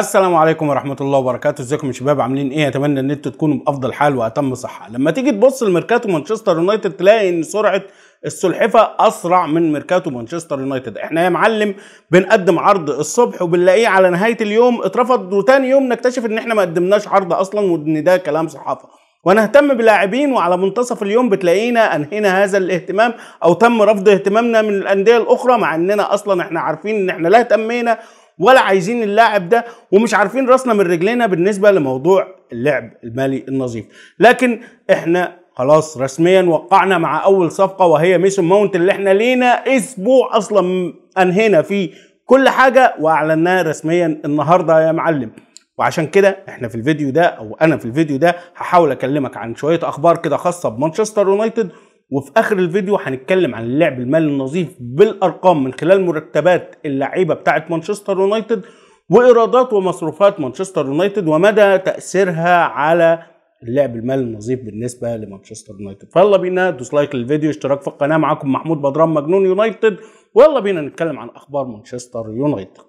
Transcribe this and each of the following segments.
السلام عليكم ورحمه الله وبركاته ازيكم يا شباب عاملين ايه اتمنى ان انتوا تكونوا بافضل حال واتم صحه لما تيجي تبص لميركاتو مانشستر يونايتد تلاقي ان سرعه السلحفه اسرع من ميركاتو مانشستر يونايتد احنا يا معلم بنقدم عرض الصبح وبنلاقيه على نهايه اليوم اترفض وتاني يوم نكتشف ان احنا ما قدمناش عرض اصلا وان ده كلام صحافه ونهتم بلاعبين وعلى منتصف اليوم بتلاقينا انهينا هذا الاهتمام او تم رفض اهتمامنا من الانديه الاخرى مع اننا اصلا احنا عارفين ان احنا لا اهتمينا ولا عايزين اللاعب ده ومش عارفين راسنا من رجلينا بالنسبه لموضوع اللعب المالي النظيف لكن احنا خلاص رسميا وقعنا مع اول صفقه وهي ميسون ماونت اللي احنا لينا اسبوع اصلا انهينا فيه كل حاجه واعلناها رسميا النهارده يا معلم وعشان كده احنا في الفيديو ده او انا في الفيديو ده هحاول اكلمك عن شويه اخبار كده خاصه بمانشستر يونايتد وفي اخر الفيديو هنتكلم عن اللعب المالي النظيف بالارقام من خلال مرتبات اللعيبه بتاعه مانشستر يونايتد وايرادات ومصروفات مانشستر يونايتد ومدى تاثيرها على اللعب المالي النظيف بالنسبه لمانشستر يونايتد فيلا بينا دوس لايك للفيديو اشتراك في القناه معاكم محمود بدران مجنون يونايتد ويلا بينا نتكلم عن اخبار مانشستر يونايتد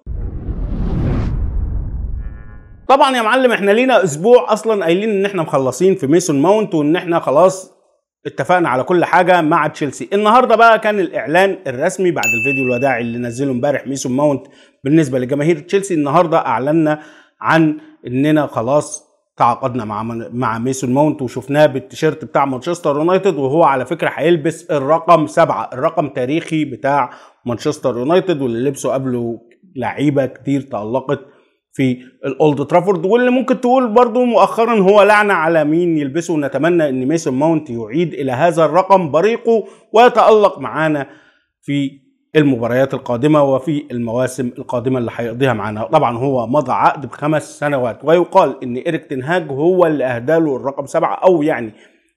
طبعا يا معلم احنا لينا اسبوع اصلا قايلين ان احنا مخلصين في ميسون ماونت وان احنا خلاص اتفقنا على كل حاجه مع تشيلسي النهارده بقى كان الاعلان الرسمي بعد الفيديو الوداعي اللي نزله امبارح ميسون ماونت بالنسبه لجماهير تشيلسي النهارده اعلنا عن اننا خلاص تعاقدنا مع مع ميسون ماونت وشفناه بالتيشيرت بتاع مانشستر يونايتد وهو على فكره هيلبس الرقم سبعة الرقم تاريخي بتاع مانشستر يونايتد واللي لبسه قبله لعيبه كتير تالقت في الاولد ترافورد واللي ممكن تقول برضو مؤخرا هو لعنه على مين يلبسه ونتمنى ان ميسون ماونت يعيد الى هذا الرقم بريقه ويتالق معانا في المباريات القادمه وفي المواسم القادمه اللي هيقضيها معانا طبعا هو مضى عقد بخمس سنوات ويقال ان ايريك تنهاج هو اللي اهدى له الرقم سبعه او يعني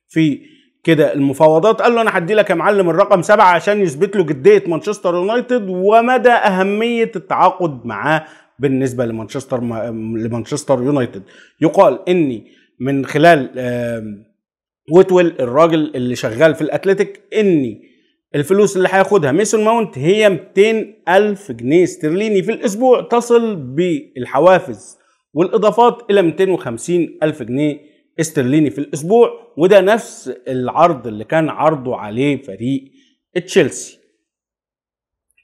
في كده المفاوضات قال له انا هدي لك يا معلم الرقم سبعه عشان يثبت له جديه مانشستر يونايتد ومدى اهميه التعاقد معاه بالنسبه لمانشستر لمانشستر يونايتد يقال اني من خلال ويتويل الراجل اللي شغال في الاتلتيك اني الفلوس اللي هياخدها ميسون ماونت هي 200 ألف جنيه استرليني في الأسبوع تصل بالحوافز والإضافات إلى 250 ألف جنيه استرليني في الأسبوع وده نفس العرض اللي كان عرضه عليه فريق تشيلسي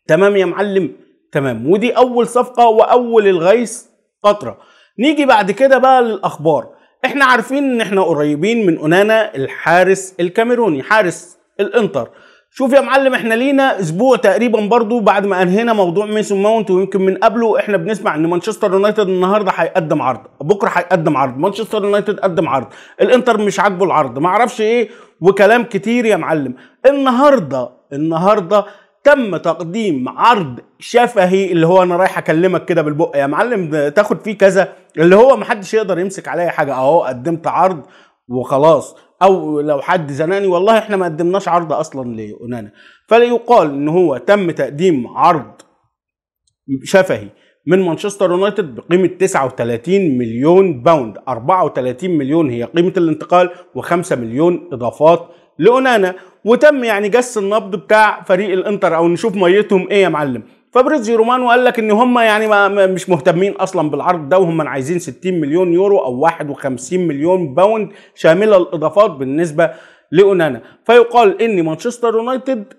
تمام يا معلم تمام ودي اول صفقه واول الغيث قطره نيجي بعد كده بقى للاخبار احنا عارفين ان احنا قريبين من اونانا الحارس الكاميروني حارس الانتر شوف يا معلم احنا لينا اسبوع تقريبا برضو بعد ما انهينا موضوع ميسون ماونت ويمكن من قبله احنا بنسمع ان مانشستر يونايتد النهارده هيقدم عرض بكره هيقدم عرض مانشستر يونايتد قدم عرض الانتر مش عاجبه العرض ما اعرفش ايه وكلام كتير يا معلم النهارده النهارده تم تقديم عرض شفهي اللي هو انا رايح اكلمك كده بالبق يا معلم تاخد فيه كذا اللي هو محدش يقدر يمسك عليا حاجه اهو قدمت عرض وخلاص او لو حد زناني والله احنا ما قدمناش عرض اصلا ليونانا فليقال ان هو تم تقديم عرض شفهي من مانشستر يونايتد بقيمة 39 مليون باوند 34 مليون هي قيمة الانتقال و5 مليون إضافات لأونانا وتم يعني جس النبض بتاع فريق الانتر او نشوف ميتهم ايه يا معلم فابريزي رومانو قال لك ان هم يعني ما مش مهتمين اصلا بالعرض ده وهم عايزين 60 مليون يورو او 51 مليون باوند شامله الاضافات بالنسبه لاونانا فيقال ان مانشستر يونايتد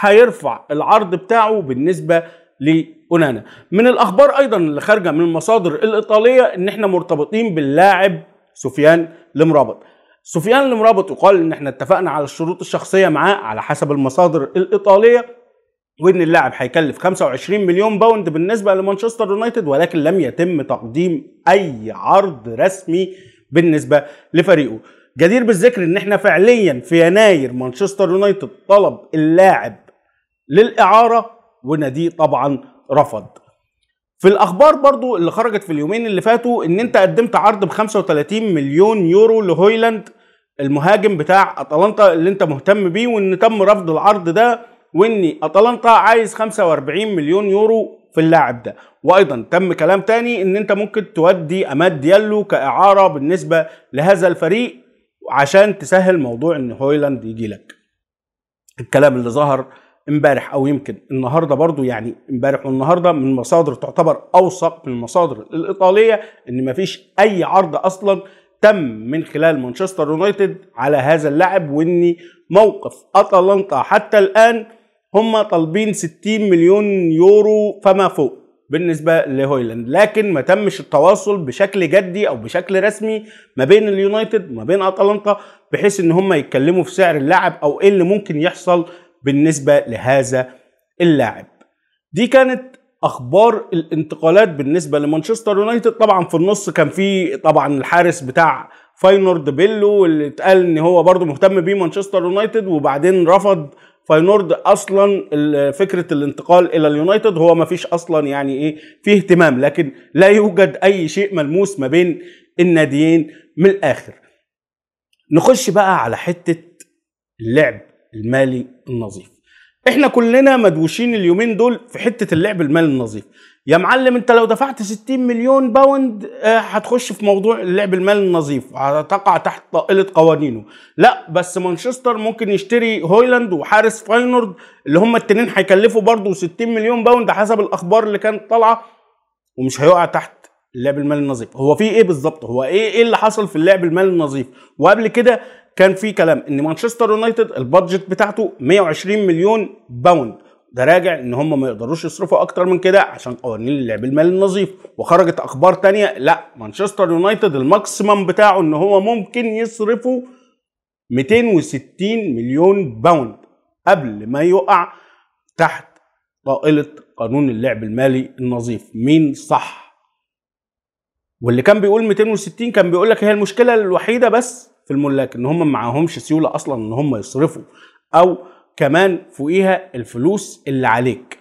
هيرفع العرض بتاعه بالنسبه لاونانا من الاخبار ايضا اللي خارجه من المصادر الايطاليه ان احنا مرتبطين باللاعب سفيان المرابط سفيان المرابط يقال ان احنا اتفقنا على الشروط الشخصيه معاه على حسب المصادر الايطاليه وان اللاعب هيكلف 25 مليون باوند بالنسبه لمانشستر يونايتد ولكن لم يتم تقديم اي عرض رسمي بالنسبه لفريقه جدير بالذكر ان احنا فعليا في يناير مانشستر يونايتد طلب اللاعب للاعاره وناديه طبعا رفض في الاخبار برضو اللي خرجت في اليومين اللي فاتوا ان انت قدمت عرض ب 35 مليون يورو لهويلاند المهاجم بتاع اتلانتا اللي انت مهتم بيه وان تم رفض العرض ده وان اتلانتا عايز 45 مليون يورو في اللاعب ده وايضا تم كلام تاني ان انت ممكن تودي اماد ديالو كاعاره بالنسبه لهذا الفريق عشان تسهل موضوع ان هويلاند يجي لك الكلام اللي ظهر امبارح او يمكن النهارده برضو يعني امبارح والنهارده من مصادر تعتبر اوثق من المصادر الايطاليه ان مفيش اي عرض اصلا تم من خلال مانشستر يونايتد على هذا اللاعب وان موقف اتلانتا حتى الان هم طالبين 60 مليون يورو فما فوق بالنسبه لهويلاند لكن ما تمش التواصل بشكل جدي او بشكل رسمي ما بين اليونايتد وما بين اتلانتا بحيث ان هم يتكلموا في سعر اللاعب او ايه اللي ممكن يحصل بالنسبة لهذا اللاعب دي كانت اخبار الانتقالات بالنسبه لمانشستر يونايتد طبعا في النص كان في طبعا الحارس بتاع فاينورد بيلو اللي اتقال ان هو برضه مهتم بيه مانشستر يونايتد وبعدين رفض فاينورد اصلا فكره الانتقال الى اليونايتد هو ما فيش اصلا يعني ايه في اهتمام لكن لا يوجد اي شيء ملموس ما بين الناديين من الاخر نخش بقى على حته اللعب المالي النظيف احنا كلنا مدوشين اليومين دول في حته اللعب المالي النظيف يا معلم انت لو دفعت 60 مليون باوند آه، هتخش في موضوع اللعب المالي النظيف هتقع تحت طائله قوانينه لا بس مانشستر ممكن يشتري هويلاند وحارس فاينورد اللي هم التنين هيكلفوا برضه 60 مليون باوند حسب الاخبار اللي كانت طالعه ومش هيقع تحت اللعب المالي النظيف هو في ايه بالظبط هو ايه ايه اللي حصل في اللعب المالي النظيف وقبل كده كان في كلام ان مانشستر يونايتد البادجت بتاعته 120 مليون باوند ده راجع ان هم ما يقدروش يصرفوا اكتر من كده عشان قوانين اللعب المالي النظيف وخرجت اخبار تانية لا مانشستر يونايتد الماكسيمم بتاعه ان هو ممكن يصرفوا 260 مليون باوند قبل ما يقع تحت طائلة قانون اللعب المالي النظيف مين صح واللي كان بيقول 260 كان بيقول لك هي المشكلة الوحيدة بس في الملاك ان هم معاهمش سيوله اصلا ان هم يصرفوا او كمان فوقيها الفلوس اللي عليك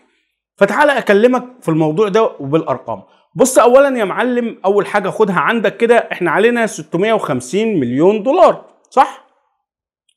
فتعالى اكلمك في الموضوع ده وبالارقام بص اولا يا معلم اول حاجه خدها عندك كده احنا علينا 650 مليون دولار صح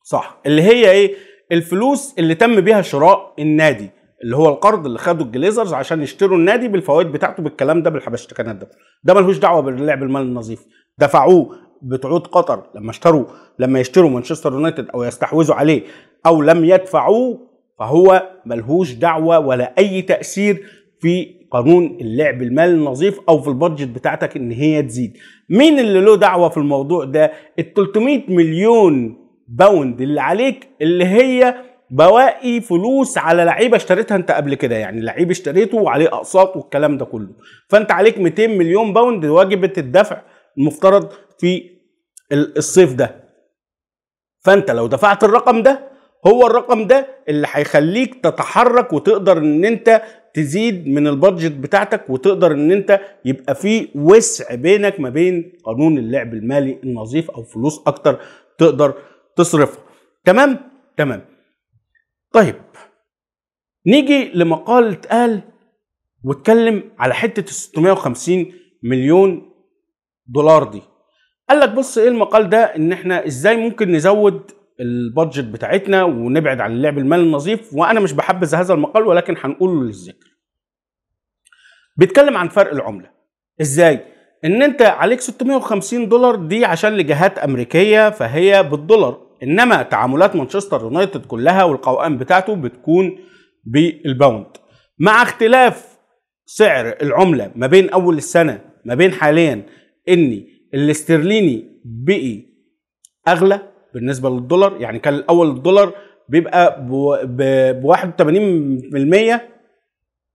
صح اللي هي ايه الفلوس اللي تم بيها شراء النادي اللي هو القرض اللي خده الجليزرز عشان يشتروا النادي بالفوائد بتاعته بالكلام ده بالحبشتكنات ده ده ملهوش دعوه باللعب المال النظيف دفعوه بتعود قطر لما اشتروا لما يشتروا مانشستر يونايتد او يستحوذوا عليه او لم يدفعوه فهو ملهوش دعوه ولا اي تاثير في قانون اللعب المالي النظيف او في البادجت بتاعتك ان هي تزيد مين اللي له دعوه في الموضوع ده ال 300 مليون باوند اللي عليك اللي هي بواقي فلوس على لعيبه اشتريتها انت قبل كده يعني لعيب اشتريته وعليه اقساط والكلام ده كله فانت عليك 200 مليون باوند واجبه الدفع المفترض في الصيف ده فانت لو دفعت الرقم ده هو الرقم ده اللي هيخليك تتحرك وتقدر ان انت تزيد من البادجت بتاعتك وتقدر ان انت يبقى في وسع بينك ما بين قانون اللعب المالي النظيف او فلوس اكتر تقدر تصرفها تمام تمام طيب نيجي لمقال اتقال واتكلم على حته ال 650 مليون دولار دي قال لك بص ايه المقال ده ان احنا ازاي ممكن نزود البادجت بتاعتنا ونبعد عن اللعب المالي النظيف وانا مش بحبذ هذا المقال ولكن هنقوله للذكر بيتكلم عن فرق العمله ازاي ان انت عليك 650 دولار دي عشان لجهات امريكيه فهي بالدولار انما تعاملات مانشستر يونايتد كلها والقوائم بتاعته بتكون بالباوند مع اختلاف سعر العمله ما بين اول السنه ما بين حاليا اني الاسترليني بقي اغلى بالنسبه للدولار يعني كان الاول الدولار بيبقى ب 81%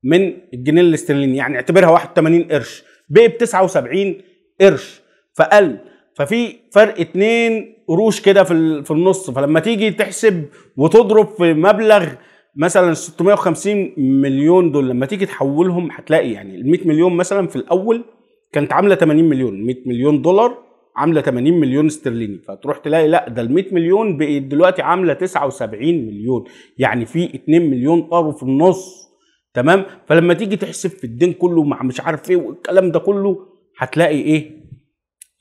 من الجنيه الاسترليني يعني اعتبرها 81 قرش بقي ب 79 قرش فقل ففي فرق 2 قروش كده في في النص فلما تيجي تحسب وتضرب في مبلغ مثلا 650 مليون دول لما تيجي تحولهم هتلاقي يعني ال 100 مليون مثلا في الاول كانت عامله 80 مليون 100 مليون دولار عامله 80 مليون استرليني فتروح تلاقي لا ده ال 100 مليون بقت دلوقتي عامله 79 مليون يعني في 2 مليون طاروا في النص تمام فلما تيجي تحسب في الدين كله مع مش عارف ايه والكلام ده كله هتلاقي ايه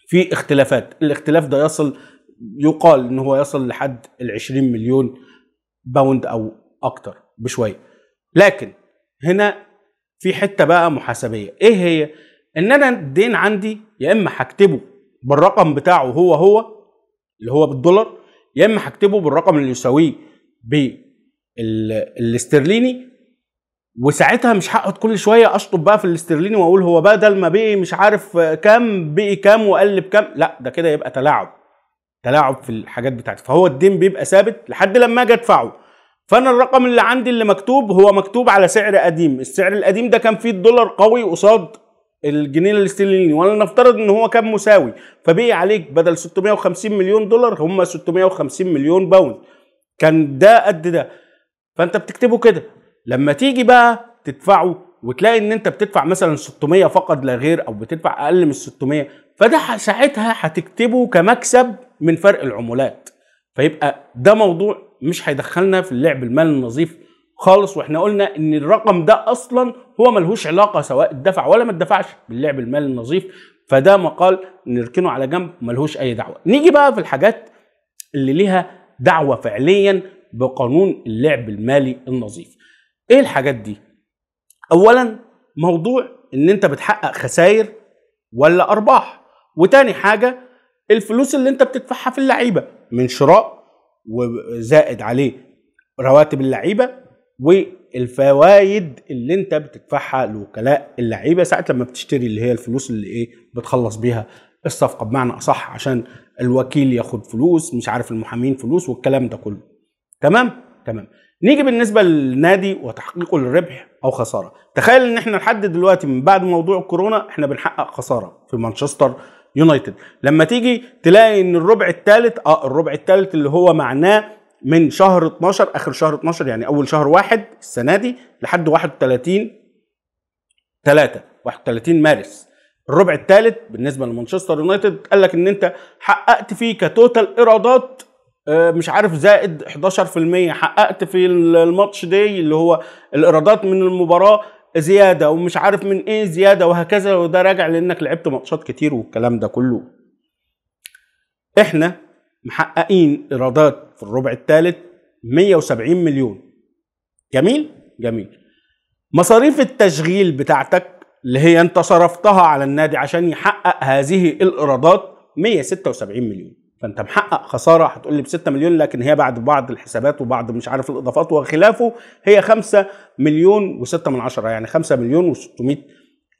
في اختلافات الاختلاف ده يصل يقال ان هو يصل لحد ال 20 مليون باوند او اكتر بشويه لكن هنا في حته بقى محاسبيه ايه هي ان انا الدين عندي يا اما هكتبه بالرقم بتاعه هو هو اللي هو بالدولار يا اما هكتبه بالرقم اللي يساويه بالاسترليني وساعتها مش هقعد كل شويه اشطب بقى في الاسترليني واقول هو بدل ما بقي مش عارف كام بقي كام وقلب كام لا ده كده يبقى تلاعب تلاعب في الحاجات بتاعتي فهو الدين بيبقى ثابت لحد لما اجي ادفعه فانا الرقم اللي عندي اللي مكتوب هو مكتوب على سعر قديم السعر القديم ده كان فيه الدولار قوي قصاد الجنيه الاسترليني ولنفترض ان هو كان مساوي فبقي عليك بدل 650 مليون دولار هم 650 مليون باوند كان ده قد ده فانت بتكتبه كده لما تيجي بقى تدفعه وتلاقي ان انت بتدفع مثلا 600 فقط لا غير او بتدفع اقل من 600 فده ساعتها هتكتبه كمكسب من فرق العمولات فيبقى ده موضوع مش هيدخلنا في اللعب المال النظيف خالص واحنا قلنا ان الرقم ده اصلا هو ملهوش علاقه سواء اتدفع ولا ما اتدفعش باللعب المالي النظيف فده مقال نركنه على جنب ملهوش اي دعوه نيجي بقى في الحاجات اللي ليها دعوه فعليا بقانون اللعب المالي النظيف ايه الحاجات دي اولا موضوع ان انت بتحقق خسائر ولا ارباح وتاني حاجه الفلوس اللي انت بتدفعها في اللعيبه من شراء وزائد عليه رواتب اللعيبه والفوائد اللي انت بتدفعها لوكلاء اللعيبه ساعه لما بتشتري اللي هي الفلوس اللي ايه بتخلص بيها الصفقه بمعنى اصح عشان الوكيل ياخد فلوس مش عارف المحامين فلوس والكلام ده كله تمام تمام نيجي بالنسبه للنادي وتحقيقه للربح او خساره تخيل ان احنا لحد دلوقتي من بعد موضوع كورونا احنا بنحقق خساره في مانشستر يونايتد لما تيجي تلاقي ان الربع الثالث اه الربع الثالث اللي هو معناه من شهر 12 اخر شهر 12 يعني اول شهر واحد السنه دي لحد 31 3 31 مارس الربع الثالث بالنسبه لمانشستر يونايتد قال لك ان انت حققت فيه كتوتال ايرادات آه، مش عارف زائد 11% حققت في الماتش دي اللي هو الايرادات من المباراه زياده ومش عارف من ايه زياده وهكذا وده راجع لانك لعبت ماتشات كتير والكلام ده كله احنا محققين ايرادات في الربع الثالث 170 مليون جميل جميل مصاريف التشغيل بتاعتك اللي هي انت صرفتها على النادي عشان يحقق هذه الايرادات 176 مليون فانت محقق خساره هتقول لي ب 6 مليون لكن هي بعد بعض الحسابات وبعض مش عارف الاضافات وخلافه هي 5 مليون و6 من عشرة يعني 5 مليون و600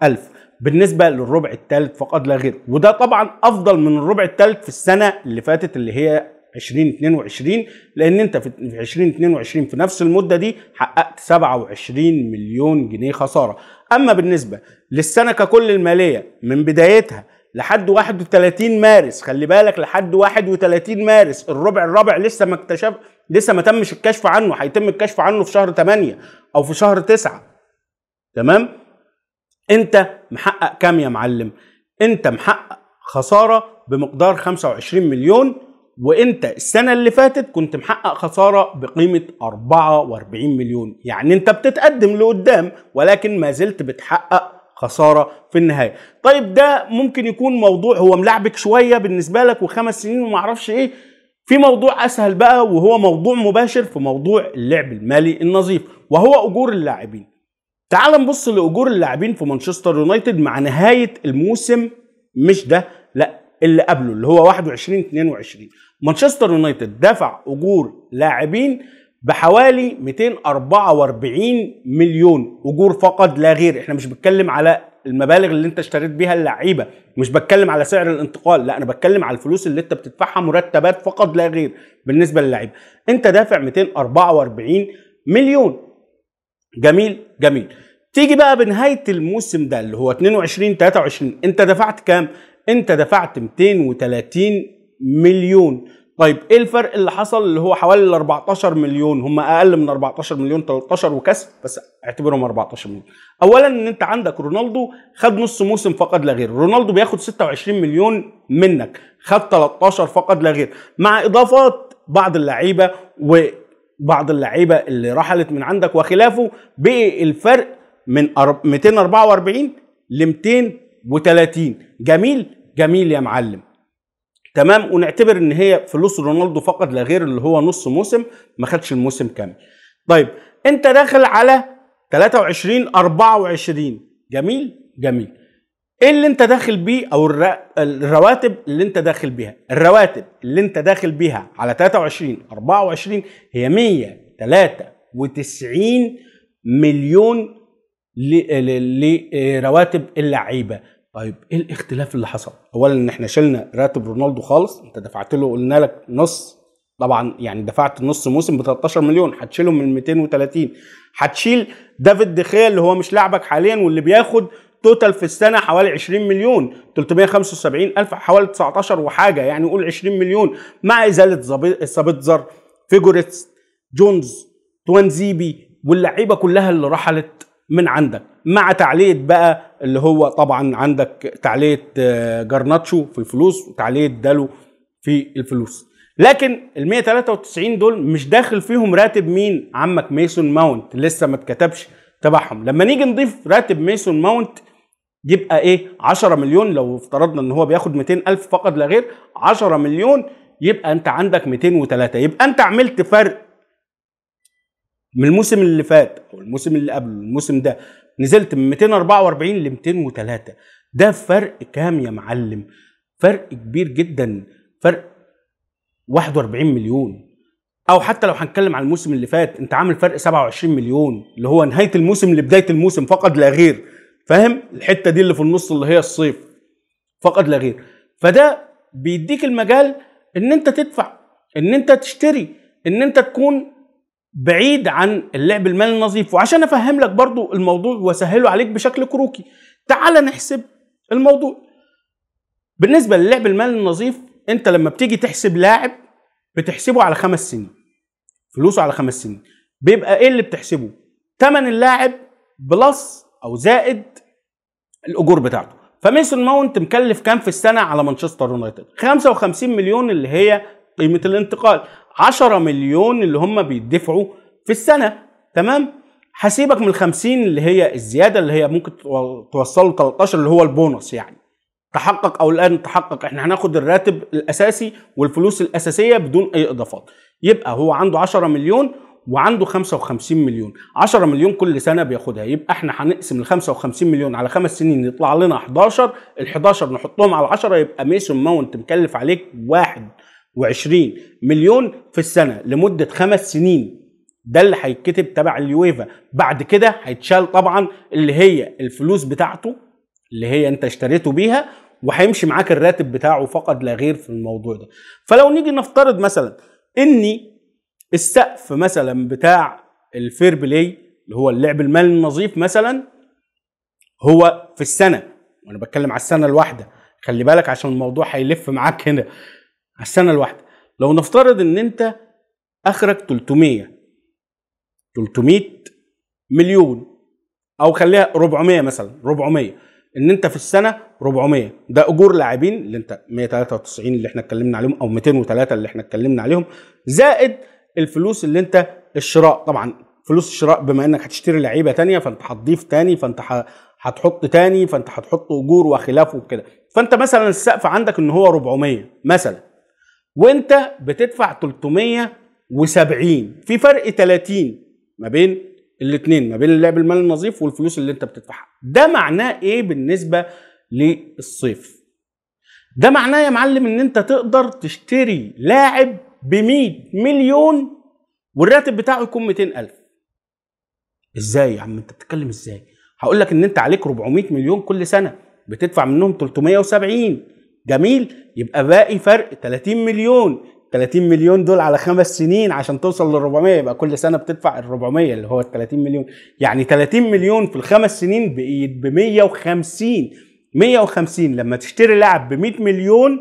الف بالنسبه للربع الثالث فقد لا غير وده طبعا افضل من الربع الثالث في السنه اللي فاتت اللي هي 2022 لان انت في 2022 في نفس المده دي حققت 27 مليون جنيه خساره اما بالنسبه للسنه ككل الماليه من بدايتها لحد 31 مارس خلي بالك لحد 31 مارس الربع الرابع لسه ما اكتشف لسه ما تمش الكشف عنه هيتم الكشف عنه في شهر 8 او في شهر 9 تمام انت محقق كام يا معلم انت محقق خساره بمقدار 25 مليون وانت السنه اللي فاتت كنت محقق خساره بقيمه 44 مليون يعني انت بتتقدم لقدام ولكن ما زلت بتحقق خساره في النهايه طيب ده ممكن يكون موضوع هو ملعبك شويه بالنسبه لك وخمس سنين وما اعرفش ايه في موضوع اسهل بقى وهو موضوع مباشر في موضوع اللعب المالي النظيف وهو اجور اللاعبين تعال نبص لاجور اللاعبين في مانشستر يونايتد مع نهايه الموسم مش ده لا اللي قبله اللي هو 21 22 مانشستر يونايتد دفع اجور لاعبين بحوالي 244 مليون اجور فقط لا غير احنا مش بنتكلم على المبالغ اللي انت اشتريت بيها اللعيبه مش بتكلم على سعر الانتقال لا انا بتكلم على الفلوس اللي انت بتدفعها مرتبات فقط لا غير بالنسبه للعيبه انت دافع 244 مليون جميل جميل تيجي بقى بنهايه الموسم ده اللي هو 22 23 انت دفعت كام انت دفعت 230 مليون طيب ايه الفرق اللي حصل اللي هو حوالي 14 مليون هم اقل من 14 مليون 13 وكسب بس اعتبرهم 14 مليون اولا ان انت عندك رونالدو خد نص موسم فقط لا غير رونالدو بياخد 26 مليون منك خد 13 فقط لا غير مع اضافات بعض اللعيبه و بعض اللعيبه اللي رحلت من عندك وخلافه بقي الفرق من 244 ل 230 جميل جميل يا معلم تمام ونعتبر ان هي فلوس رونالدو فقط لا غير اللي هو نص موسم ما خدش الموسم كامل طيب انت داخل على 23 24 جميل جميل ايه اللي انت داخل بيه او الرواتب اللي انت داخل بيها الرواتب اللي انت داخل بيها على 23 24 هي 193 مليون لرواتب اللعيبه طيب ايه الاختلاف اللي حصل اولا ان احنا شلنا راتب رونالدو خالص انت دفعت له قلنا لك نص طبعا يعني دفعت نص موسم ب 13 مليون هتشيله من 230 هتشيل دافيد دخيا اللي هو مش لاعبك حاليا واللي بياخد توتال في السنه حوالي 20 مليون 375 الف حوالي 19 وحاجه يعني قول 20 مليون مع ازاله سابيتزر فيجوريتس جونز توانزيبي واللعيبه كلها اللي رحلت من عندك مع تعليه بقى اللي هو طبعا عندك تعليه آه، جرناتشو في الفلوس وتعليه دالو في الفلوس لكن ال 193 دول مش داخل فيهم راتب مين عمك ميسون ماونت لسه ما اتكتبش تبعهم لما نيجي نضيف راتب ميسون ماونت يبقى ايه 10 مليون لو افترضنا ان هو بياخد 200 الف فقط لا غير 10 مليون يبقى انت عندك 203 يبقى انت عملت فرق من الموسم اللي فات او الموسم اللي قبله الموسم ده نزلت من 244 ل 203 ده فرق كام يا معلم فرق كبير جدا فرق 41 مليون او حتى لو هنتكلم على الموسم اللي فات انت عامل فرق 27 مليون اللي هو نهايه الموسم لبدايه الموسم فقط لا غير فاهم الحته دي اللي في النص اللي هي الصيف فقط لا غير فده بيديك المجال ان انت تدفع ان انت تشتري ان انت تكون بعيد عن اللعب المالي النظيف وعشان افهم لك برضو الموضوع واسهله عليك بشكل كروكي تعال نحسب الموضوع بالنسبة للعب المالي النظيف انت لما بتيجي تحسب لاعب بتحسبه على خمس سنين فلوسه على خمس سنين بيبقى ايه اللي بتحسبه تمن اللاعب بلس او زائد الاجور بتاعته فميسون ماونت مكلف كام في السنه على مانشستر يونايتد 55 مليون اللي هي قيمه الانتقال 10 مليون اللي هم بيدفعوا في السنه تمام هسيبك من ال 50 اللي هي الزياده اللي هي ممكن توصله 13 اللي هو البونص يعني تحقق او الان تحقق احنا هناخد الراتب الاساسي والفلوس الاساسيه بدون اي اضافات يبقى هو عنده 10 مليون وعنده 55 مليون 10 مليون كل سنه بياخدها يبقى احنا هنقسم ال 55 مليون على خمس سنين يطلع لنا 11 ال 11 نحطهم على 10 يبقى ميسون ماونت مكلف عليك 21 مليون في السنه لمده خمس سنين ده اللي هيتكتب تبع اليويفا بعد كده هيتشال طبعا اللي هي الفلوس بتاعته اللي هي انت اشتريته بيها وهيمشي معاك الراتب بتاعه فقط لا غير في الموضوع ده فلو نيجي نفترض مثلا اني السقف مثلا بتاع الفير بلاي اللي هو اللعب المالي النظيف مثلا هو في السنه وانا بتكلم على السنه الواحده خلي بالك عشان الموضوع هيلف معاك هنا على السنه الواحده لو نفترض ان انت اخرك 300 300 مليون او خليها 400 مثلا 400 ان انت في السنه 400 ده اجور لاعبين اللي انت 193 اللي احنا اتكلمنا عليهم او 203 اللي احنا اتكلمنا عليهم زائد الفلوس اللي انت الشراء طبعا فلوس الشراء بما انك هتشتري لعيبه تانية فانت هتضيف تاني فانت هتحط تاني فانت هتحط اجور وخلافه وكده فانت مثلا السقف عندك ان هو 400 مثلا وانت بتدفع 370 في فرق 30 ما بين الاثنين ما بين اللعب المال النظيف والفلوس اللي انت بتدفعها ده معناه ايه بالنسبه للصيف ده معناه يا معلم ان انت تقدر تشتري لاعب ب 100 مليون والراتب بتاعه يكون 200000 ازاي يا عم انت بتتكلم ازاي هقول لك ان انت عليك 400 مليون كل سنه بتدفع منهم 370 جميل يبقى باقي فرق 30 مليون 30 مليون دول على خمس سنين عشان توصل لل 400 يبقى كل سنه بتدفع ال 400 اللي هو ال 30 مليون يعني 30 مليون في الخمس سنين بقيت ب 150 150 لما تشتري لاعب ب 100 مليون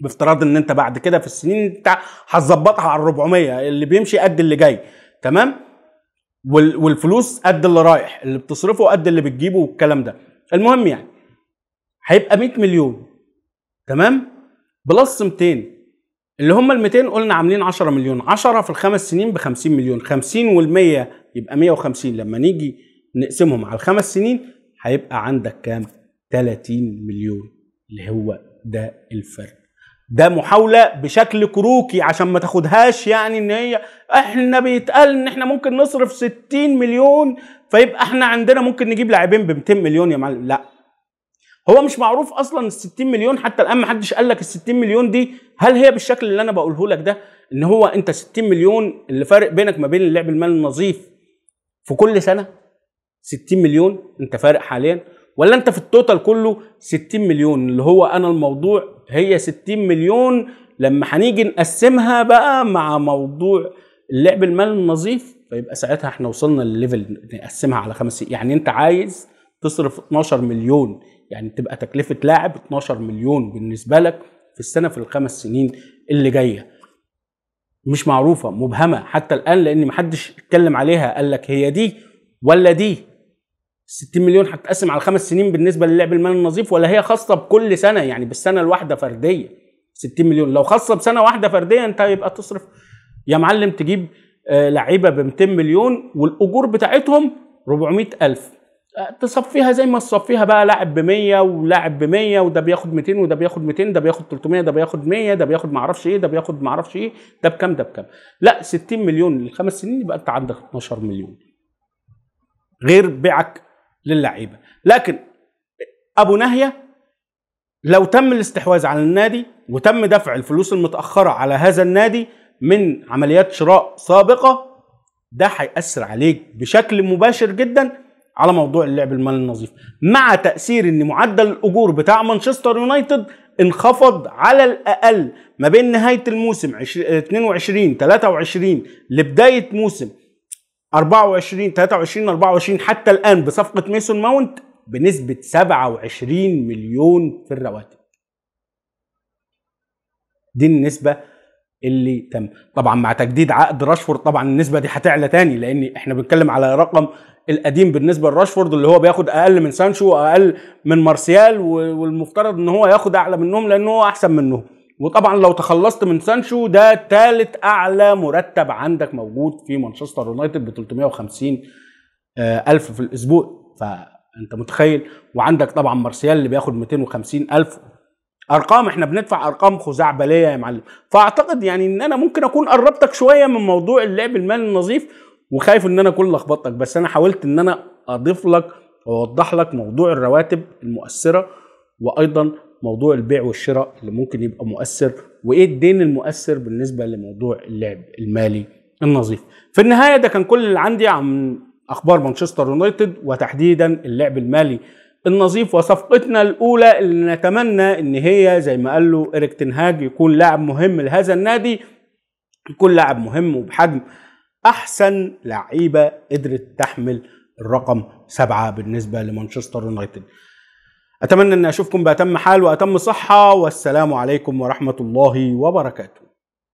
بافتراض ان انت بعد كده في السنين انت هتظبطها على 400 اللي بيمشي قد اللي جاي تمام والفلوس قد اللي رايح اللي بتصرفه قد اللي بتجيبه والكلام ده المهم يعني هيبقى 100 مليون تمام بلس 200 اللي هم ال 200 قلنا عاملين 10 مليون 10 في الخمس سنين ب 50 مليون 50 وال 100 يبقى 150 لما نيجي نقسمهم على الخمس سنين هيبقى عندك كام 30 مليون اللي هو ده الفرق ده محاولة بشكل كروكي عشان ما تاخدهاش يعني ان هي احنا بيتقال ان احنا ممكن نصرف 60 مليون فيبقى احنا عندنا ممكن نجيب لاعبين ب 200 مليون يا معلم لا هو مش معروف اصلا ال 60 مليون حتى الان ما حدش قال لك ال 60 مليون دي هل هي بالشكل اللي انا بقوله لك ده ان هو انت 60 مليون اللي فارق بينك ما بين اللعب المال النظيف في كل سنه 60 مليون انت فارق حاليا ولا انت في التوتال كله 60 مليون اللي هو انا الموضوع هي 60 مليون لما هنيجي نقسمها بقى مع موضوع اللعب المال النظيف فيبقى ساعتها احنا وصلنا لليفل نقسمها على خمس يعني انت عايز تصرف 12 مليون يعني تبقى تكلفه لاعب 12 مليون بالنسبه لك في السنه في الخمس سنين اللي جايه مش معروفه مبهمه حتى الان لان محدش اتكلم عليها قال لك هي دي ولا دي 60 مليون هتتقسم على خمس سنين بالنسبه للعب المال النظيف ولا هي خاصه بكل سنه يعني بالسنه الواحده فرديه 60 مليون لو خاصه بسنه واحده فرديه انت يبقى تصرف يا معلم تجيب آه، لعيبه ب 200 مليون والاجور بتاعتهم 400000 آه، تصفيها زي ما تصفيها بقى لاعب ب 100 ولاعب ب 100 وده بياخد 200 وده بياخد 200 ده بياخد 300 ده بياخد 100 ده بياخد معرفش ايه ده بياخد معرفش ايه ده بكام ده بكام لا 60 مليون للخمس سنين يبقى انت عندك 12 مليون غير بيعك للعيبه لكن ابو نهيه لو تم الاستحواذ على النادي وتم دفع الفلوس المتاخره على هذا النادي من عمليات شراء سابقه ده هيأثر عليك بشكل مباشر جدا على موضوع اللعب المالي النظيف مع تأثير ان معدل الاجور بتاع مانشستر يونايتد انخفض على الاقل ما بين نهاية الموسم 22 23 لبداية موسم 24 23 24 حتى الان بصفقه ميسون ماونت بنسبه 27 مليون في الرواتب دي النسبه اللي تم طبعا مع تجديد عقد راشفورد طبعا النسبه دي هتعلى تاني لان احنا بنتكلم على رقم القديم بالنسبه لراشفورد اللي هو بياخد اقل من سانشو واقل من مارسيال والمفترض ان هو ياخد اعلى منهم لان هو احسن منهم وطبعا لو تخلصت من سانشو ده ثالث اعلى مرتب عندك موجود في مانشستر يونايتد ب 350 آه، الف في الاسبوع فانت متخيل وعندك طبعا مارسيال اللي بياخد 250 الف ارقام احنا بندفع ارقام خزعبليه يا معلم فاعتقد يعني ان انا ممكن اكون قربتك شويه من موضوع اللعب المالي النظيف وخايف ان انا اكون لخبطتك بس انا حاولت ان انا اضيف لك واوضح لك موضوع الرواتب المؤثره وايضا موضوع البيع والشراء اللي ممكن يبقى مؤثر وايه الدين المؤثر بالنسبه لموضوع اللعب المالي النظيف في النهايه ده كان كل اللي عندي عن اخبار مانشستر يونايتد وتحديدا اللعب المالي النظيف وصفقتنا الاولى اللي نتمنى ان هي زي ما قال له اريك تنهاج يكون لاعب مهم لهذا النادي يكون لاعب مهم وبحجم احسن لعيبه قدرت تحمل الرقم سبعة بالنسبة لمانشستر يونايتد أتمنى أن أشوفكم بأتم حال وأتم صحة والسلام عليكم ورحمة الله وبركاته